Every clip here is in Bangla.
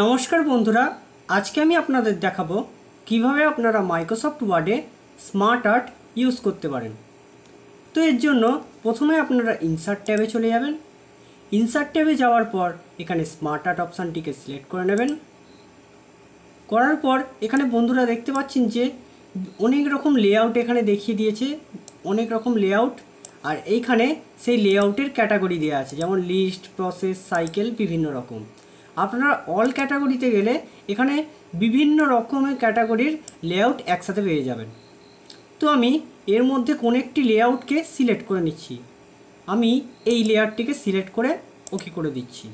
নমস্কার বন্ধুরা আজকে আমি আপনাদের দেখাবো কিভাবে আপনারা মাইক্রোসফট ওয়ার্ডে স্মার্ট আর্ট ইউজ করতে পারেন তো এর জন্য প্রথমে আপনারা ইনসার্ট ট্যাবে চলে যাবেন ইনসার্ট ট্যাবে যাওয়ার পর এখানে স্মার্ট আর্ট অপশানটিকে সিলেক্ট করে নেবেন করার পর এখানে বন্ধুরা দেখতে পাচ্ছেন যে অনেক রকম লেআউট এখানে দেখিয়ে দিয়েছে অনেক রকম লেআউট আর এইখানে সেই লেআউটের ক্যাটাগরি দেওয়া আছে যেমন লিস্ট প্রসেস সাইকেল বিভিন্ন রকম আপনারা অল ক্যাটাগরিতে গেলে এখানে বিভিন্ন রকমের ক্যাটাগরির লেআউট একসাথে পেয়ে যাবেন তো আমি এর মধ্যে কোনো একটি লেআউটকে সিলেক্ট করে নিচ্ছি আমি এই লেয়ারটিকে সিলেক্ট করে ওকে করে দিচ্ছি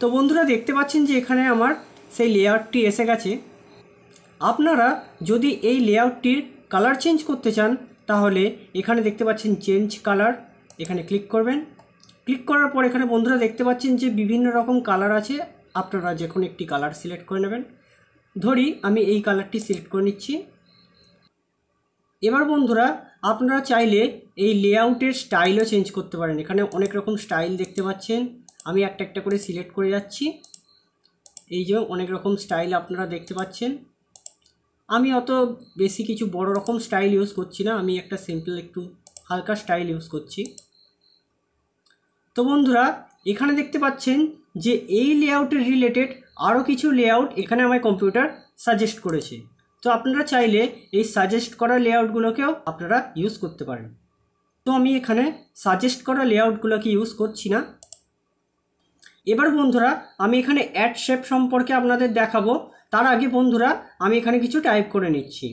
তো বন্ধুরা দেখতে পাচ্ছেন যে এখানে আমার সেই লেয়ারটি এসে গেছে আপনারা যদি এই লেআউটটির কালার চেঞ্জ করতে চান তাহলে এখানে দেখতে পাচ্ছেন চেঞ্জ কালার এখানে ক্লিক করবেন ক্লিক করার পর এখানে বন্ধুরা দেখতে পাচ্ছেন যে বিভিন্ন রকম কালার আছে আপনারা যে কোনো একটি কালার সিলেক্ট করে নেবেন ধরি আমি এই কালারটি সিলেক্ট করে নিচ্ছি এবার বন্ধুরা আপনারা চাইলে এই লেআউটের স্টাইলও চেঞ্জ করতে পারেন এখানে অনেক রকম স্টাইল দেখতে পাচ্ছেন আমি একটা একটা করে সিলেক্ট করে যাচ্ছি এই যে অনেক রকম স্টাইল আপনারা দেখতে পাচ্ছেন আমি অত বেশি কিছু বড় রকম স্টাইল ইউজ করছি না আমি একটা সিম্পল একটু হালকা স্টাইল ইউজ করছি তো বন্ধুরা এখানে দেখতে পাচ্ছেন যে এই লেআউটের রিলেটেড আরও কিছু লেআউট এখানে আমার কম্পিউটার সাজেস্ট করেছে তো আপনারা চাইলে এই সাজেস্ট করা লেআউটগুলোকেও আপনারা ইউজ করতে পারেন তো আমি এখানে সাজেস্ট করা লেআউটগুলোকে ইউজ করছি না এবার বন্ধুরা আমি এখানে অ্যাড শেপ সম্পর্কে আপনাদের দেখাবো তার আগে বন্ধুরা আমি এখানে কিছু টাইপ করে নিচ্ছি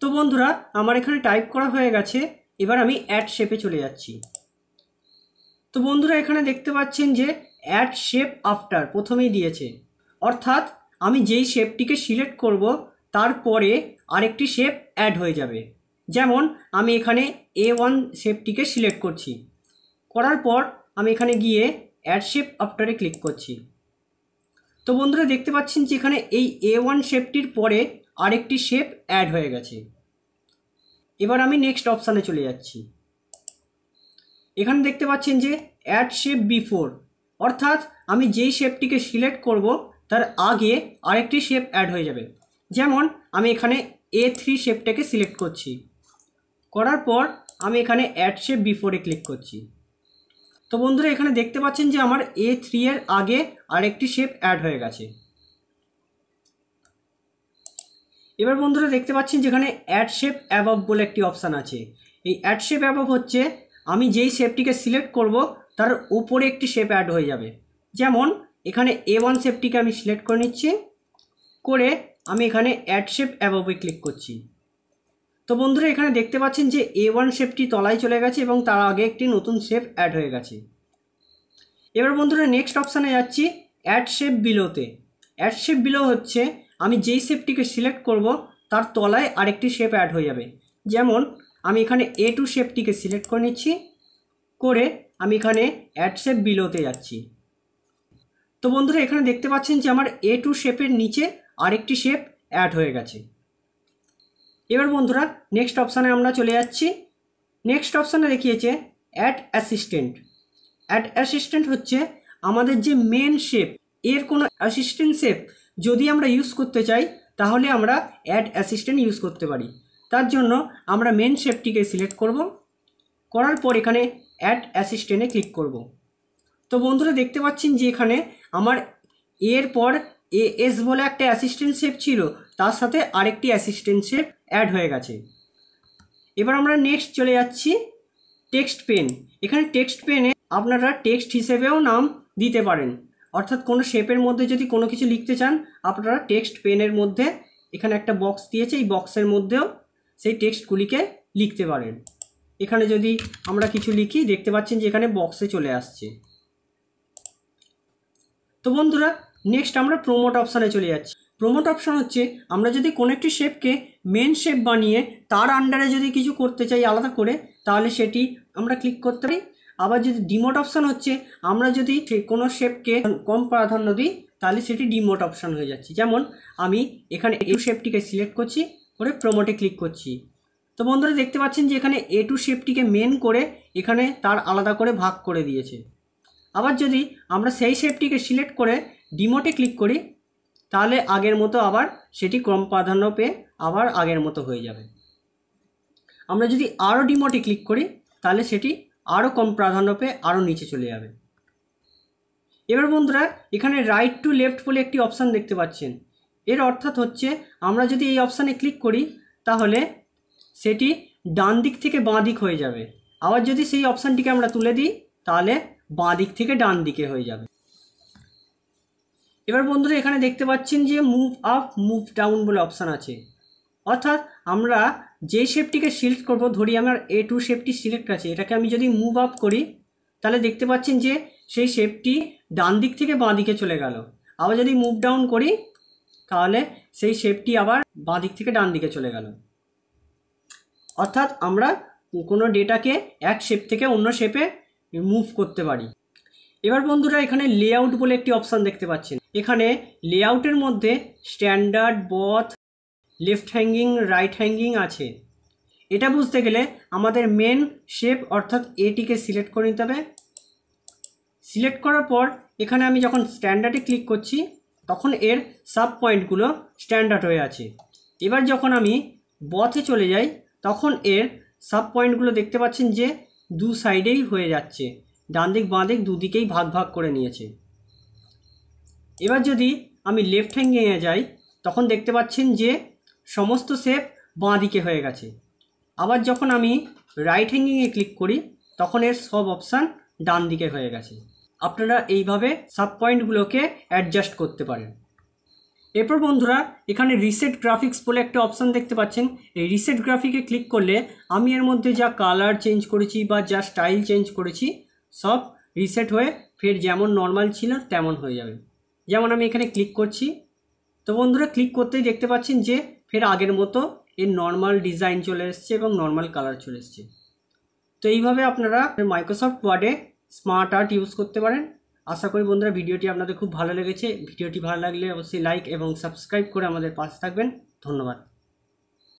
তো বন্ধুরা আমার এখানে টাইপ করা হয়ে গেছে এবার আমি অ্যাড শেপে চলে যাচ্ছি তো বন্ধুরা এখানে দেখতে পাচ্ছেন যে অ্যাড শেপ আফটার প্রথমেই দিয়েছে অর্থাৎ আমি যেই শেপটিকে সিলেক্ট করব তারপরে আরেকটি শেপ অ্যাড হয়ে যাবে যেমন আমি এখানে এ ওয়ান শেপটিকে সিলেক্ট করছি করার পর আমি এখানে গিয়ে অ্যাড শেপ আফটারে ক্লিক করছি তো বন্ধুরা দেখতে পাচ্ছেন যে এখানে এই এ ওয়ান শেপটির পরে আরেকটি শেপ অ্যাড হয়ে গেছে এবার আমি নেক্সট অপশানে চলে যাচ্ছি এখানে দেখতে পাচ্ছেন যে অ্যাড শেপ বিফোর অর্থাৎ আমি যেই শেপটিকে সিলেক্ট করব তার আগে আরেকটি শেপ অ্যাড হয়ে যাবে যেমন আমি এখানে এ থ্রি শেপটাকে সিলেক্ট করছি করার পর আমি এখানে অ্যাড শেপ বিফোরে ক্লিক করছি তো বন্ধুরা এখানে দেখতে পাচ্ছেন যে আমার এ থ্রি এর আগে আরেকটি শেপ অ্যাড হয়ে গেছে এবার বন্ধুরা দেখতে পাচ্ছেন যেখানে অ্যাড শেপ অ্যাবভ বলে একটি অপশান আছে এই অ্যাড শেপ অ্যাবভ হচ্ছে আমি যেই শেপটিকে সিলেক্ট করব তার উপরে একটি শেপ অ্যাড হয়ে যাবে যেমন এখানে এ ওয়ান শেপটিকে আমি সিলেক্ট করে নিচ্ছি করে আমি এখানে অ্যাড শেপ অ্যাবভে ক্লিক করছি তো বন্ধুরা এখানে দেখতে পাচ্ছেন যে এ ওয়ান শেপটি তলায় চলে গেছে এবং তার আগে একটি নতুন শেপ অ্যাড হয়ে গেছে এবার বন্ধুরা নেক্সট অপশানে যাচ্ছি অ্যাড শেপ বিলোতে অ্যাড শেপ বিলো হচ্ছে আমি যেই শেপটিকে সিলেক্ট করব তার তলায় আরেকটি শেপ অ্যাড হয়ে যাবে যেমন আমি এখানে এ টু শেপটিকে সিলেক্ট করে নিচ্ছি করে আমি এখানে অ্যাড শেপ বিলোতে যাচ্ছি তো বন্ধুরা এখানে দেখতে পাচ্ছেন যে আমার এ টু শেপের নিচে আরেকটি শেপ অ্যাড হয়ে গেছে এবার বন্ধুরা নেক্সট অপশানে আমরা চলে যাচ্ছি নেক্সট অপশানে দেখিয়েছে অ্যাড অ্যাসিস্ট্যান্ট অ্যাড অ্যাসিস্ট্যান্ট হচ্ছে আমাদের যে মেন শেপ এর কোনো অ্যাসিস্ট্যান্ট শেপ যদি আমরা ইউজ করতে চাই তাহলে আমরা অ্যাড অ্যাসিস্ট্যান্ট ইউজ করতে পারি তার জন্য আমরা মেন শেপটিকে সিলেক্ট করব করার পর এখানে অ্যাড অ্যাসিস্ট্যান্টে ক্লিক করব তো বন্ধুরা দেখতে পাচ্ছেন যে এখানে আমার এর পর এ এস বলে একটা অ্যাসিস্ট্যান্ট শেপ ছিল তার সাথে আরেকটি অ্যাসিস্ট্যান্ট শেপ অ্যাড হয়ে গেছে এবার আমরা নেক্সট চলে যাচ্ছি টেক্সট পেন এখানে টেক্সট পেনে আপনারা টেক্সট হিসেবেও নাম দিতে পারেন অর্থাৎ কোনো শেপের মধ্যে যদি কোনো কিছু লিখতে চান আপনারা টেক্সট পেনের মধ্যে এখানে একটা বক্স দিয়েছে এই বক্সের মধ্যেও সেই টেক্সটগুলিকে লিখতে পারেন এখানে যদি আমরা কিছু লিখি দেখতে পাচ্ছেন যে এখানে বক্সে চলে আসছে তো বন্ধুরা নেক্সট আমরা প্রোমোট অপশানে চলে যাচ্ছি প্রোমোট অপশান হচ্ছে আমরা যদি কোনো একটি শেপকে মেন শেপ বানিয়ে তার আন্ডারে যদি কিছু করতে চাই আলাদা করে তাহলে সেটি আমরা ক্লিক করতে পারি আবার যদি ডিমোট অপশান হচ্ছে আমরা যদি কোনো শেপকে কম প্রাধান্য দিই তাহলে সেটি ডিমোট অপশান হয়ে যাচ্ছে যেমন আমি এখানে এ শেপটিকে সিলেক্ট করছি করে প্রোমোটে ক্লিক করছি তো বন্ধুরা দেখতে পাচ্ছেন যে এখানে এ টু শেপটিকে মেন করে এখানে তার আলাদা করে ভাগ করে দিয়েছে আবার যদি আমরা সেই শেপটিকে সিলেক্ট করে ডিমোটে ক্লিক করি তাহলে আগের মতো আবার সেটি ক্রম প্রাধান্য পেয়ে আবার আগের মতো হয়ে যাবে আমরা যদি আরও ডিমোটে ক্লিক করি তাহলে সেটি আরও কম প্রাধান্য পেয়ে আরও নিচে চলে যাবে এবার বন্ধুরা এখানে রাইট টু লেফট বলে একটি অপশান দেখতে পাচ্ছেন এর অর্থাৎ হচ্ছে আমরা যদি এই অপশানে ক্লিক করি তাহলে সেটি ডান দিক থেকে বাঁ দিক হয়ে যাবে আবার যদি সেই অপশানটিকে আমরা তুলে দিই তাহলে বাঁ দিক থেকে ডান দিকে হয়ে যাবে এবার বন্ধুরা এখানে দেখতে পাচ্ছেন যে মুভ আপ মুভ ডাউন বলে অপশান আছে অর্থাৎ আমরা যে শেপটিকে সিলেক্ট করব ধরি আমার এ টু শেপটি সিলেক্ট আছে এটাকে আমি যদি মুভ আপ করি তাহলে দেখতে পাচ্ছেন যে সেই শেপটি ডান দিক থেকে বাঁ দিকে চলে গেল আবার যদি মুভ ডাউন করি তাহলে সেই শেপটি আবার বাঁ দিক থেকে ডান দিকে চলে গেল অর্থাৎ আমরা কোনো ডেটাকে এক শেপ থেকে অন্য শেপে মুভ করতে পারি এবার বন্ধুরা এখানে লেআউট বলে একটি অপশান দেখতে পাচ্ছেন এখানে লেআউটের মধ্যে standard both left hanging right hanging আছে এটা বুঝতে গেলে আমাদের মেন শেপ অর্থাৎ এটিকে সিলেক্ট করে নিতে হবে সিলেক্ট করার পর এখানে আমি যখন স্ট্যান্ডার্ডে ক্লিক করছি তখন এর সাব পয়েন্টগুলো স্ট্যান্ডার্ড হয়ে আছে এবার যখন আমি বথে চলে যাই তখন এর সাব পয়েন্টগুলো দেখতে পাচ্ছেন যে দু সাইডেই হয়ে যাচ্ছে ডান দিক বাঁ দিক দুদিকেই ভাগ ভাগ করে নিয়েছে এবার যদি আমি লেফট হ্যাঙ্গিংয়ে যাই তখন দেখতে পাচ্ছেন যে সমস্ত শেপ বাঁ দিকে হয়ে গেছে আবার যখন আমি রাইট হ্যাঙ্গিংয়ে ক্লিক করি তখন এর সব অপশান ডান দিকে হয়ে গেছে আপনারা এইভাবে সাব পয়েন্টগুলোকে অ্যাডজাস্ট করতে পারেন এরপর বন্ধুরা এখানে রিসেট গ্রাফিক্স বলে একটা অপশান দেখতে পাচ্ছেন এই রিসেট গ্রাফিকে ক্লিক করলে আমি এর মধ্যে যা কালার চেঞ্জ করেছি বা যা স্টাইল চেঞ্জ করেছি সব রিসেট হয়ে ফের যেমন নর্মাল ছিল তেমন হয়ে যাবে যেমন আমি এখানে ক্লিক করছি তো বন্ধুরা ক্লিক করতেই দেখতে পাচ্ছেন যে ফের আগের মতো এর নর্মাল ডিজাইন চলে এসছে এবং নর্মাল কালার চলে এসছে তো এইভাবে আপনারা মাইক্রোসফট ওয়ার্ডে স্মার্ট আর্ট ইউজ করতে পারেন আশা করি বন্ধুরা ভিডিওটি আপনাদের খুব ভালো লেগেছে ভিডিওটি ভালো লাগলে অবশ্যই লাইক এবং সাবস্ক্রাইব করে আমাদের পাশে থাকবেন ধন্যবাদ